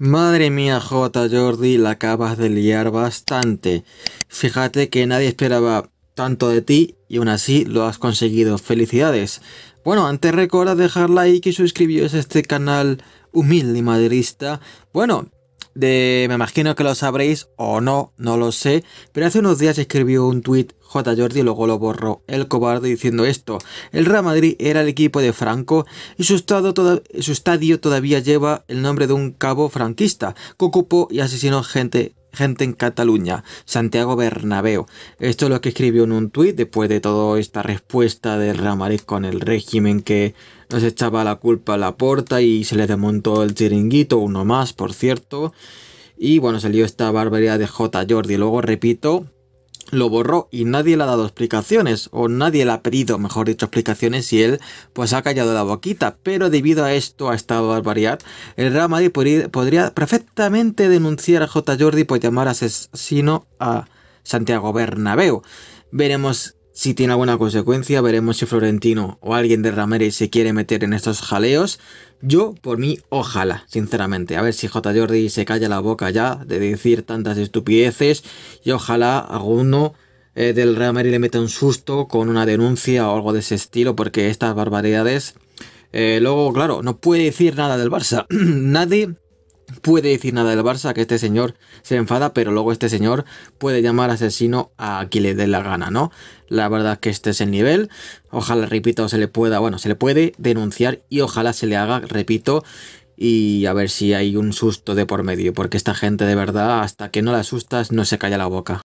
Madre mía, J. Jordi, la acabas de liar bastante. Fíjate que nadie esperaba tanto de ti y aún así lo has conseguido. Felicidades. Bueno, antes recuerda dejar like y suscribiros a este canal humilde y maderista. Bueno, me imagino que lo sabréis o no, no lo sé, pero hace unos días escribió un tuit J. Jordi y luego lo borró el cobarde diciendo esto. El Real Madrid era el equipo de Franco y su, su estadio todavía lleva el nombre de un cabo franquista que ocupó y asesinó gente gente en Cataluña, Santiago Bernabéo Esto es lo que escribió en un tuit después de toda esta respuesta del Ramariz con el régimen que nos echaba la culpa a la porta y se le desmontó el chiringuito, uno más, por cierto. Y bueno, salió esta barbaridad de J. Jordi. Luego, repito, lo borró y nadie le ha dado explicaciones, o nadie le ha pedido, mejor dicho, explicaciones y él pues ha callado la boquita. Pero debido a esto, a esta barbaridad, el Real Madrid podría perfectamente denunciar a J. Jordi por llamar asesino a Santiago Bernabeu. Veremos si tiene alguna consecuencia, veremos si Florentino o alguien de Ramírez se quiere meter en estos jaleos. Yo, por mí, ojalá, sinceramente. A ver si J. Jordi se calla la boca ya de decir tantas estupideces y ojalá alguno eh, del Real Madrid le meta un susto con una denuncia o algo de ese estilo, porque estas barbaridades... Eh, luego, claro, no puede decir nada del Barça. Nadie puede decir nada del Barça, que este señor se enfada, pero luego este señor puede llamar asesino a quien le dé la gana, ¿no? La verdad es que este es el nivel. Ojalá, repito, se le pueda, bueno, se le puede denunciar y ojalá se le haga, repito, y a ver si hay un susto de por medio, porque esta gente de verdad, hasta que no la asustas, no se calla la boca.